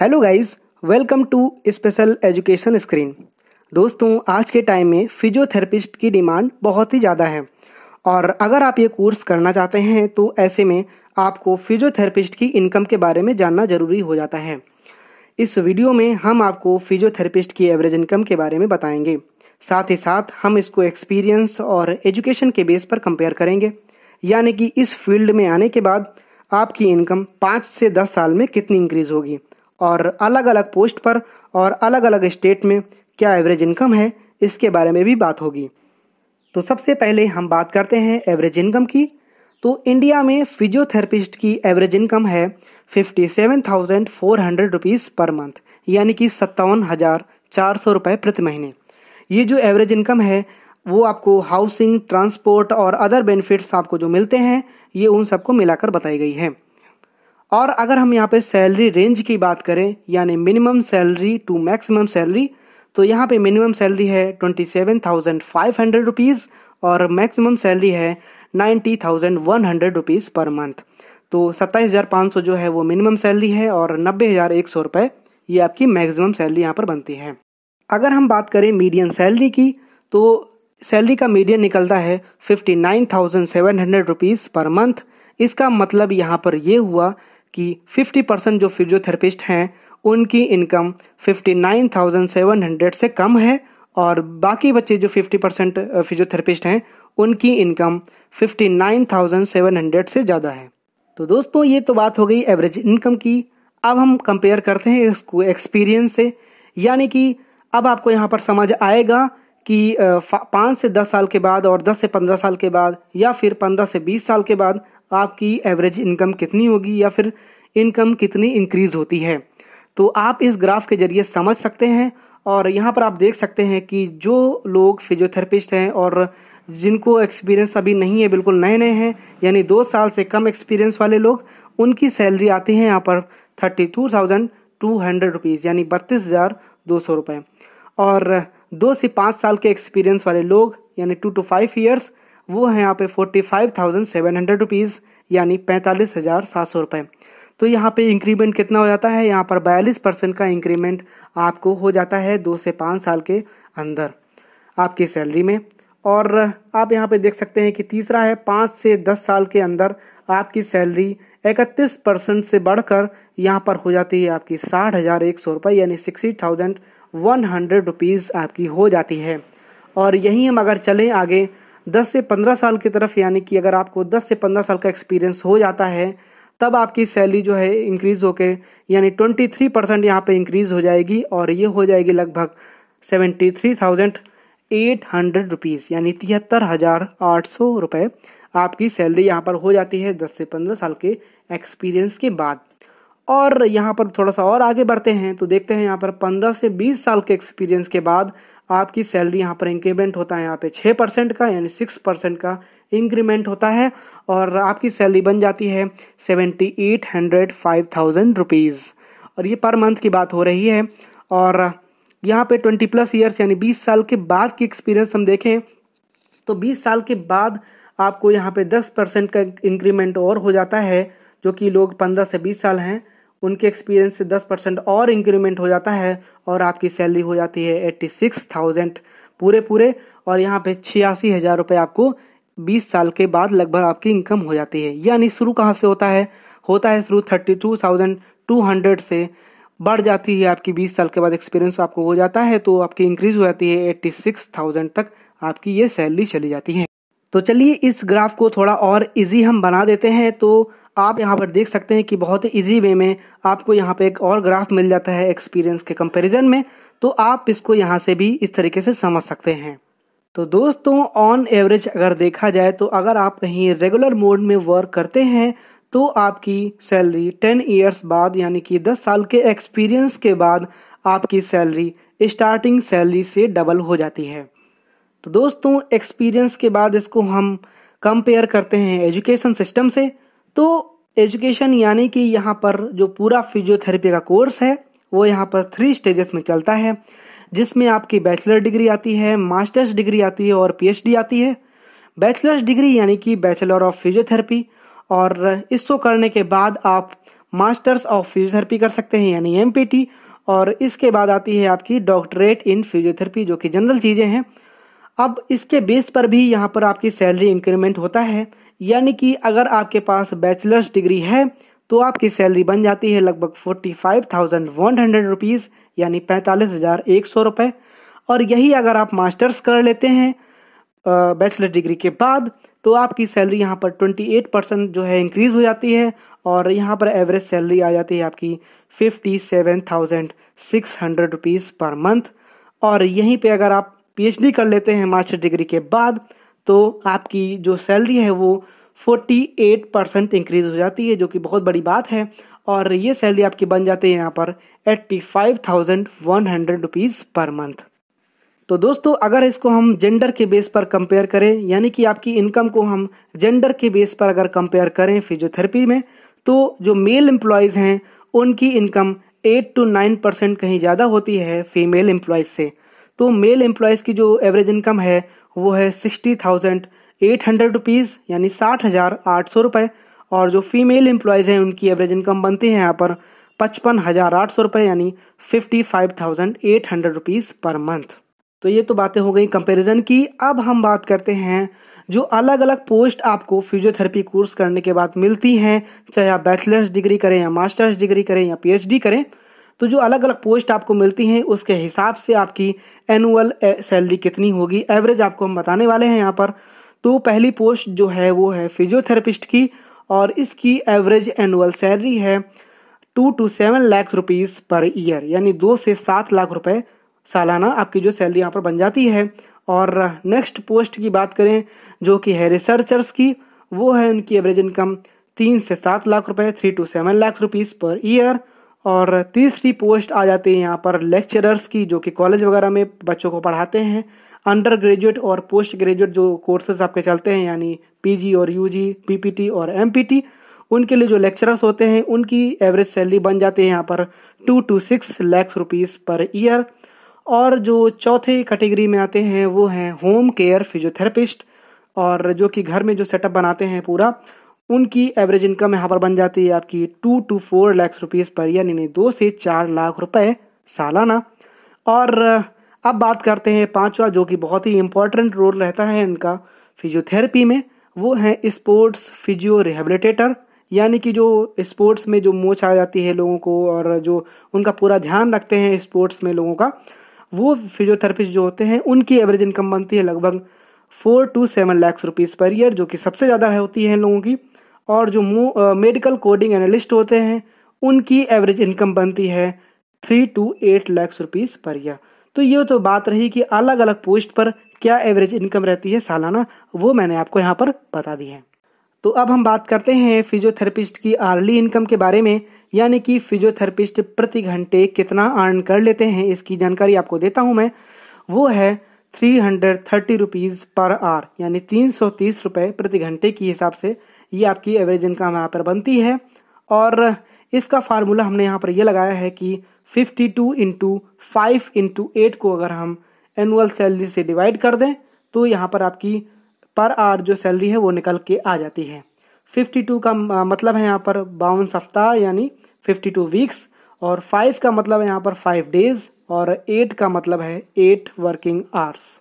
hello guys welcome to special education screen दोस्तों आज के टाइम में फिजियोथेरेपिस्ट की डिमांड बहुत ही ज़्यादा है और अगर आप ये कोर्स करना चाहते हैं तो ऐसे में आपको फिजियोथेरेपिस्ट की इनकम के बारे में जानना ज़रूरी हो जाता है इस वीडियो में हम आपको फिजियोथेरेपिस्ट की एवरेज इनकम के बारे में बताएंगे साथ ही साथ हम इसको एक्सपीरियंस और एजुकेशन के बेस पर कंपेयर करेंगे यानी कि इस फील्ड में आने के बाद आपकी इनकम पाँच से दस साल में कितनी इंक्रीज़ होगी और अलग अलग पोस्ट पर और अलग अलग स्टेट में क्या एवरेज इनकम है इसके बारे में भी बात होगी तो सबसे पहले हम बात करते हैं एवरेज इनकम की तो इंडिया में फिजियोथेरेपिस्ट की एवरेज इनकम है fifty seven thousand four hundred rupees per month यानी कि सत्तावन हज़ार चार सौ रुपये प्रति महीने ये जो एवरेज इनकम है वो आपको हाउसिंग ट्रांसपोर्ट और अदर बेनिफिट्स आपको जो मिलते हैं ये उन सबको मिलाकर बताई गई है और अगर हम यहाँ पे सैलरी रेंज की बात करें यानी minimum salary to maximum salary तो यहाँ पे मिनिमम सैलरी है twenty seven thousand five hundred rupees और मैक्सिमम सैलरी है ninety thousand one hundred rupees per month तो सत्ताईस हज़ार पाँच सौ जो है वो मिनिमम सैलरी है और नब्बे हज़ार एक सौ रुपये ये आपकी मैक्सिमम सैलरी यहाँ पर बनती है अगर हम बात करें मीडियम सैलरी की तो सैलरी का मीडियम निकलता है fifty nine thousand seven hundred rupees per month इसका मतलब यहाँ पर यह हुआ कि 50 परसेंट जो फिजियोथेरेपिस्ट हैं उनकी इनकम 59,700 से कम है और बाकी बच्चे जो 50 परसेंट फिजियोथेरेपिस्ट हैं उनकी इनकम 59,700 से ज़्यादा है तो दोस्तों ये तो बात हो गई एवरेज इनकम की अब हम कंपेयर करते हैं इसको एक्सपीरियंस से यानी कि अब आपको यहाँ पर समझ आएगा कि पाँच से दस साल के बाद और दस से पंद्रह साल के बाद या फिर पंद्रह से बीस साल के बाद आपकी एवरेज इनकम कितनी होगी या फिर इनकम कितनी इंक्रीज़ होती है तो आप इस ग्राफ के ज़रिए समझ सकते हैं और यहाँ पर आप देख सकते हैं कि जो लोग फिजियोथेरेपिस्ट हैं और जिनको एक्सपीरियंस अभी नहीं है बिल्कुल नए नए हैं यानी दो साल से कम एक्सपीरियंस वाले लोग उनकी सैलरी आती है यहाँ पर thirty two thousand two hundred rupees यानी बत्तीस हज़ार दो सौ रुपये और दो से पाँच साल के एक्सपीरियंस वाले लोग यानी टू टू फाइव ईयर्स वो है यहाँ पे forty five thousand seven hundred rupees यानी पैंतालीस हज़ार सात सौ रुपये तो यहाँ पे इंक्रीमेंट कितना हो जाता है यहाँ पर बयालीस परसेंट का इंक्रीमेंट आपको हो जाता है दो से पाँच साल के अंदर आपकी सैलरी में और आप यहाँ पे देख सकते हैं कि तीसरा है पाँच से दस साल के अंदर आपकी सैलरी इकतीस परसेंट से बढ़कर यहाँ पर हो जाती है आपकी साठ हज़ार एक सौ रुपये यानी sixty thousand one hundred rupees आपकी हो जाती है और यहीं हम अगर चलें आगे 10 से 15 साल की तरफ यानी कि अगर आपको 10 से 15 साल का एक्सपीरियंस हो जाता है तब आपकी सैलरी जो है इंक्रीज़ होकर यानी 23 परसेंट यहाँ पर इंक्रीज़ हो जाएगी और ये हो जाएगी लगभग seventy three thousand eight hundred rupees यानी तिहत्तर हज़ार आठ सौ रुपये आपकी सैलरी यहाँ पर हो जाती है दस से पंद्रह साल के एक्सपीरियंस के बाद और यहाँ पर थोड़ा सा और आगे बढ़ते हैं तो देखते हैं यहाँ पर पंद्रह से बीस साल के एक्सपीरियंस के बाद आपकी सैलरी यहाँ पर इंक्रीमेंट होता है यहाँ पे छः परसेंट का यानी सिक्स परसेंट का इंक्रीमेंट होता है और आपकी सैलरी बन जाती है seventy eight hundred five thousand rupees और ये पर मंथ की बात हो रही है और यहाँ पे ट्वेंटी प्लस ईयर्स यानी बीस साल के बाद की एक्सपीरियंस हम देखें तो बीस साल के बाद आपको यहाँ पे दस परसेंट का इंक्रीमेंट और हो जाता है जो कि लोग पंद्रह से बीस साल हैं उनके एक्सपीरियंस से दस परसेंट और इंक्रीमेंट हो जाता है और आपकी सैलरी हो जाती है एट्टी सिक्स थाउजेंड पूरे पूरे और यहाँ पे छियासी हज़ार रुपये आपको बीस साल के बाद लगभग आपकी इनकम हो जाती है यानी शुरू कहाँ से होता है होता है शुरू thirty two thousand two hundred से बढ़ जाती है आपकी बीस साल के बाद एक्सपीरियंस आपको हो जाता है तो आपकी इंक्रीज हो जाती है एट्टी सिक्स थाउजेंड तक आपकी ये सैलरी चली जाती है तो चलिए इस ग्राफ को थोड़ा और इजी हम बना देते हैं तो आप यहाँ पर देख सकते हैं कि बहुत ही ईजी वे में आपको यहाँ पर एक और ग्राफ मिल जाता है एक्सपीरियंस के कंपेरिजन में तो आप इसको यहाँ से भी इस तरीके से समझ सकते हैं तो दोस्तों ऑन एवरेज अगर देखा जाए तो अगर आप कहीं रेगुलर मोड में वर्क करते हैं तो आपकी सैलरी टेन ईयर्स बाद यानी कि दस साल के एक्सपीरियंस के बाद आपकी सैलरी स्टार्टिंग सैलरी से डबल हो जाती है तो दोस्तों एक्सपीरियंस के बाद इसको हम कंपेयर करते हैं एजुकेशन सिस्टम से तो एजुकेशन यानी कि यहाँ पर जो पूरा फिजियोथेरेपी का कोर्स है वो यहाँ पर थ्री स्टेजेस में चलता है जिसमें आपकी बैचलर डिग्री आती है मास्टर्स डिग्री आती है और पीएचडी आती है बैचलर्स डिग्री यानी कि बैचलर ऑफ फिजियोथेरेपी और इसको करने के बाद आप मास्टर्स ऑफ फिजियोथेरेपी कर सकते हैं यानी एम और इसके बाद आती है आपकी डॉक्टरेट इन फिजियोथेरेपी जो कि जनरल चीज़ें हैं अब इसके बेस पर भी यहाँ पर आपकी सैलरी इंक्रीमेंट होता है यानी कि अगर आपके पास बैचलर्स डिग्री है तो आपकी सैलरी बन जाती है लगभग forty five thousand one hundred rupees यानी पैंतालीस हज़ार एक सौ रुपये और यही अगर आप मास्टर्स कर लेते हैं बैचलर डिग्री के बाद तो आपकी सैलरी यहाँ पर ट्वेंटी एट परसेंट जो है इंक्रीज़ हो जाती है और यहाँ पर एवरेज सैलरी आ जाती है आपकी fifty seven thousand six hundred rupees per month और यहीं पे अगर आप पीएचडी कर लेते हैं मास्टर डिग्री के बाद तो आपकी जो सैलरी है वो 48 परसेंट इंक्रीज हो जाती है जो कि बहुत बड़ी बात है और ये सैलरी आपकी बन जाती है यहाँ पर eighty five thousand one hundred rupees per month तो दोस्तों अगर इसको हम जेंडर के बेस पर कंपेयर करें यानी कि आपकी इनकम को हम जेंडर के बेस पर अगर कंपेयर करें फिजियोथेरेपी में तो जो मेल एम्प्लॉयज़ हैं उनकी income eight to nine percent कहीं ज़्यादा होती है फीमेल एम्प्लॉयज़ से तो मेल एम्प्लॉयज़ की जो एवरेज इनकम है वो है sixty thousand eight hundred rupees यानी साठ हज़ार आठ सौ रुपये और जो फीमेल एम्प्लॉयज़ हैं उनकी एवरेज इनकम बनती है यहाँ पर पचपन हज़ार आठ सौ रुपये यानी fifty five thousand eight hundred rupees per month तो ये तो बातें हो गई कंपैरिजन की अब हम बात करते हैं जो अलग अलग पोस्ट आपको फिजियोथेरेपी कोर्स करने के बाद मिलती हैं चाहे आप बैचलर्स डिग्री करें या मास्टर्स डिग्री करें या पीएचडी करें तो जो अलग अलग पोस्ट आपको मिलती हैं उसके हिसाब से आपकी एनुअल सैलरी कितनी होगी एवरेज आपको हम बताने वाले हैं यहाँ पर तो पहली पोस्ट जो है वो है फिजियोथेरेपिस्ट की और इसकी एवरेज एनुअल सैलरी है two to seven lakh rupees per year यानी दो से सात लाख रुपए सालाना आपकी जो सैलरी यहाँ पर बन जाती है और नेक्स्ट पोस्ट की बात करें जो कि है रिसर्चर्स की वो है उनकी एवरेज इनकम तीन से सात लाख रुपए three to seven lakh rupees per year और तीसरी पोस्ट आ जाती है यहाँ पर लेक्चरर्स की जो कि कॉलेज वगैरह में बच्चों को पढ़ाते हैं अंडर ग्रेजुएट और पोस्ट ग्रेजुएट जो कोर्सेज आपके चलते हैं यानी पीजी और यूजी पीपीटी और एमपीटी उनके लिए जो लेक्चरर्स होते हैं उनकी एवरेज सैलरी बन जाती है यहाँ पर two to six lakhs rupees per year और जो चौथे कैटेगरी में आते हैं वो हैं होम केयर फिजियोथेरेपिस्ट और जो कि घर में जो सेटअप बनाते हैं पूरा उनकी एवरेज इनकम यहाँ पर बन जाती है आपकी two to four lakhs rupees per यानी दो से चार लाख रुपए सालाना और अब बात करते हैं पांचवा जो कि बहुत ही इम्पोर्टेंट रोल रहता है इनका फिजियोथेरेपी में वो है स्पोर्ट्स फिजियो रिहेबिलिटेटर यानी कि जो स्पोर्ट्स में जो मोच आ जाती है लोगों को और जो उनका पूरा ध्यान रखते हैं स्पोर्ट्स में लोगों का वो फिजियोथेरेपिस्ट जो होते हैं उनकी एवरेज इनकम बनती है लगभग four to seven lakhs rupees per year जो कि सबसे ज़्यादा होती है लोगों की और जो मेडिकल कोडिंग एनालिस्ट होते हैं उनकी एवरेज इनकम बनती है three to eight lakhs rupees per year तो ये तो बात रही कि अलग अलग पोस्ट पर क्या एवरेज इनकम रहती है सालाना वो मैंने आपको यहाँ पर बता दी है तो अब हम बात करते हैं फिजियोथेरेपिस्ट की आर्ली इनकम के बारे में यानी कि फिजियोथेरेपिस्ट प्रति घंटे कितना अर्न कर लेते हैं इसकी जानकारी आपको देता हूँ मैं वो है three hundred thirty rupees per hour यानी तीन सौ तीस रुपये प्रति घंटे के हिसाब से ये आपकी एवरेज इनकम यहाँ पर बनती है और इसका फार्मूला हमने यहाँ पर ये लगाया है कि 52 two into five into eight को अगर हम एनुअल सैलरी से डिवाइड कर दें तो यहाँ पर आपकी पर आर जो सैलरी है वो निकल के आ जाती है 52 का मतलब है यहाँ पर बावन सप्ताह यानी 52 वीक्स और 5 का मतलब है यहाँ पर 5 डेज और 8 का मतलब है 8 वर्किंग आवर्स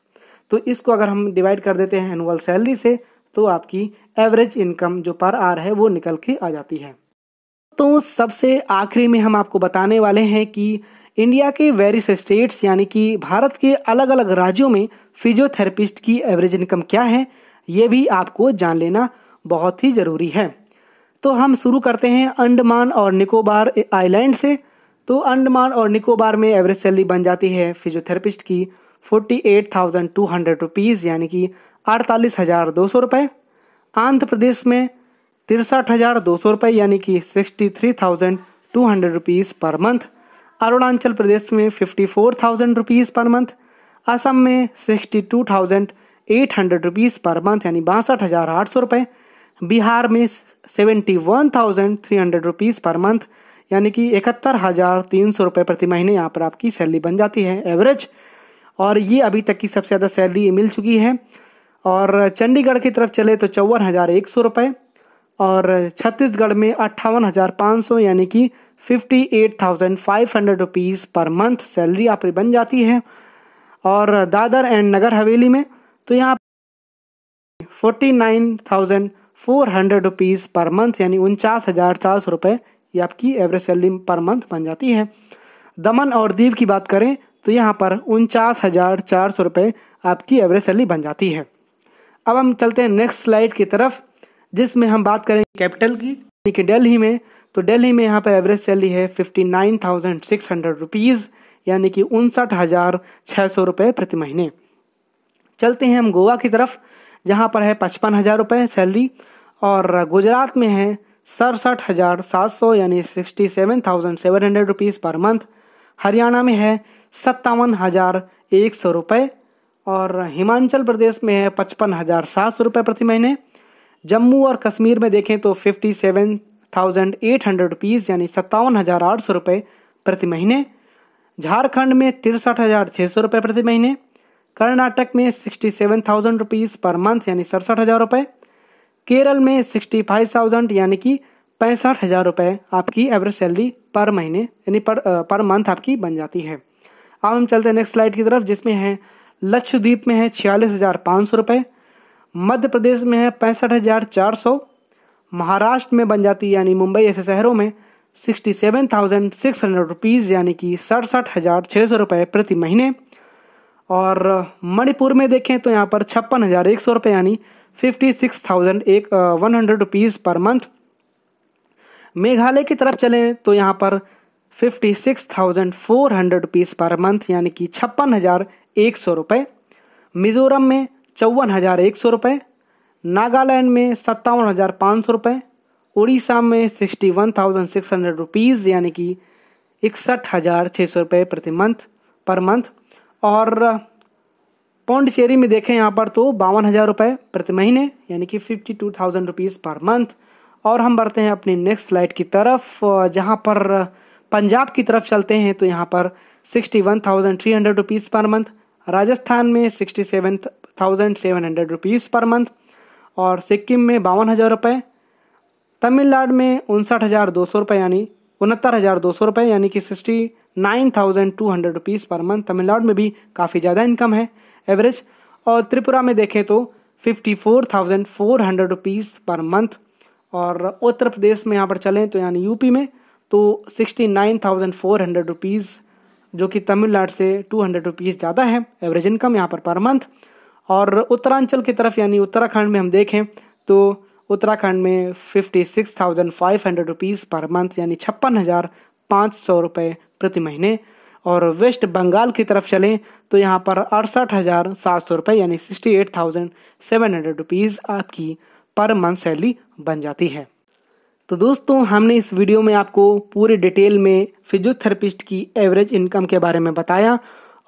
तो इसको अगर हम डिवाइड कर देते हैं एनुअल सैलरी से तो आपकी एवरेज इनकम जो पर आर है वो निकल के आ जाती है तो सबसे आखिरी में हम आपको बताने वाले हैं कि इंडिया के वेरिस स्टेट्स यानी कि भारत के अलग अलग राज्यों में फिजियोथेरेपिस्ट की एवरेज इनकम क्या है ये भी आपको जान लेना बहुत ही ज़रूरी है तो हम शुरू करते हैं अंडमान और निकोबार आइलैंड से तो अंडमान और निकोबार में एवरेज सैलरी बन जाती है फिजियोथेरेपिस्ट की forty eight thousand two hundred rupees यानी कि अड़तालीस हज़ार दो सौ रुपये आंध्र प्रदेश में तिरसठ हज़ार दो सौ रुपये यानी कि sixty three thousand two hundred rupees per month Arunachal Pradesh में fifty four thousand rupees per month Assam में sixty two thousand eight hundred rupees per month यानी बासठ हज़ार आठ सौ रुपये बिहार में seventy one thousand three hundred rupees per month यानी कि इकहत्तर हज़ार तीन सौ रुपये प्रति महीने यहाँ पर आपकी सैलरी बन जाती है एवरेज और ये अभी तक की सबसे ज़्यादा सैलरी मिल चुकी है और चंडीगढ़ की तरफ चले तो चौवन हज़ार एक सौ रुपये और छत्तीसगढ़ में अट्ठावन हज़ार पाँच सौ यानी कि fifty eight thousand five hundred rupees per month salary आपकी बन जाती है और दादर एंड नगर हवेली में तो यहाँ forty nine thousand four hundred rupees per month यानी उनचास हज़ार चार सौ रुपये ये आपकी एवरेज सैलरी पर मंथ बन जाती है दमन और दीव की बात करें तो यहाँ पर उनचास हज़ार चार सौ रुपये आपकी एवरेज सैलरी बन जाती है अब हम चलते हैं नेक्स्ट स्लाइड की तरफ जिसमें हम बात करें कैपिटल की यानी कि दिल्ली में तो दिल्ली में यहाँ पर एवरेज सैलरी है fifty nine thousand six hundred rupees यानी कि उनसठ हज़ार छः सौ रुपये प्रति महीने चलते हैं हम गोवा की तरफ जहाँ पर है पचपन हज़ार रुपये सैलरी और गुजरात में है सड़सठ हज़ार सात सौ यानी sixty seven thousand seven hundred rupees per month Haryana में है सत्तावन हज़ार एक सौ रुपये और हिमाचल प्रदेश में है पचपन हज़ार सात सौ रुपये प्रति महीने जम्मू और कश्मीर में देखें तो fifty seven thousand eight hundred rupees यानी सत्तावन हज़ार आठ सौ रुपये प्रति महीने झारखंड में तिरसठ हज़ार छः सौ रुपये प्रति महीने कर्नाटक में sixty seven thousand rupees per month यानी सड़सठ हज़ार रुपये केरल में सिक्सटी फाइव थाउजेंड यानी कि पैंसठ हज़ार रुपये आपकी एवरेज सैलरी पर महीने यानी पर पर मंथ आपकी बन जाती है अब हम चलते हैं नेक्स्ट स्लाइड की तरफ जिसमें है लक्षद्वीप में है छियालीस हज़ार पाँच सौ रुपये मध्य प्रदेश में है पैंसठ हज़ार चार सौ महाराष्ट्र में बन जाती यानी मुंबई ऐसे शहरों में sixty seven thousand six hundred rupees यानी कि सड़सठ हज़ार छः सौ रुपये प्रति महीने और मणिपुर में देखें तो यहाँ पर छप्पन हज़ार एक सौ रुपये यानी फिफ्टी सिक्स थाउजेंड एक one hundred rupees per month Meghalaya की तरफ चलें तो यहाँ पर fifty six thousand four hundred rupees per month यानी कि छप्पन हज़ार एक सौ रुपये मिज़ोरम में चौवन हज़ार एक सौ रुपये नागालैंड में सत्तावन हज़ार पाँच सौ रुपये उड़ीसा में sixty one thousand six hundred rupees यानी कि इकसठ हज़ार छः सौ रुपये प्रति मंथ पर मंथ और पौंडचेरी में देखें यहाँ पर तो बावन हज़ार रुपये प्रति महीने यानी कि fifty two thousand rupees per month और हम बढ़ते हैं अपनी नेक्स्ट स्लाइड की तरफ जहाँ पर पंजाब की तरफ चलते हैं तो यहाँ पर sixty one thousand three hundred rupees per month Rajasthan में sixty seven thousand seven hundred rupees per month और सिक्किम में बावन हज़ार रुपये तमिलनाडु में उनसठ हज़ार दो सौ रुपये यानी उनहत्तर हज़ार दो सौ रुपये यानी कि sixty nine thousand two hundred rupees per month Tamil Nadu में भी काफ़ी ज़्यादा इनकम है एवरेज और त्रिपुरा में देखें तो fifty four thousand four hundred rupees per month और उत्तर प्रदेश में यहाँ पर चलें तो यानी यूपी में तो sixty nine thousand four hundred rupees जो कि तमिलनाडु से टू हंड्रेड रुपीज़ ज़्यादा है एवरेज इनकम यहाँ पर पर मंथ और उत्तरांचल की तरफ यानी उत्तराखंड में हम देखें तो उत्तराखंड में fifty six thousand five hundred rupees per month यानी छप्पन हज़ार पाँच सौ रुपये प्रति महीने और वेस्ट बंगाल की तरफ चलें तो यहाँ पर अड़सठ हज़ार सात सौ रुपये यानी sixty eight thousand seven hundred rupees आपकी पर मंथ सैलरी बन जाती है तो दोस्तों हमने इस वीडियो में आपको पूरे डिटेल में फिजियोथेरेपिस्ट की एवरेज इनकम के बारे में बताया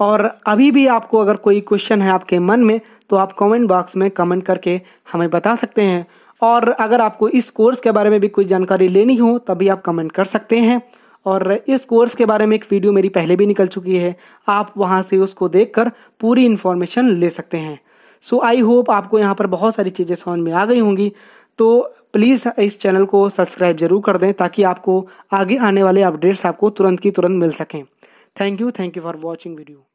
और अभी भी आपको अगर कोई क्वेश्चन है आपके मन में तो आप कमेंट बॉक्स में कमेंट करके हमें बता सकते हैं और अगर आपको इस कोर्स के बारे में भी कोई जानकारी लेनी हो तभी आप कमेंट कर सकते हैं और इस कोर्स के बारे में एक वीडियो मेरी पहले भी निकल चुकी है आप वहाँ से उसको कर पूरी इन्फॉर्मेशन ले सकते हैं सो आई होप आपको यहाँ पर बहुत सारी चीज़ें समझ में आ गई होंगी तो प्लीज़ इस चैनल को सब्सक्राइब जरूर कर दें ताकि आपको आगे आने वाले अपडेट्स आपको तुरंत की तुरंत मिल सकें thank you thank you for watching video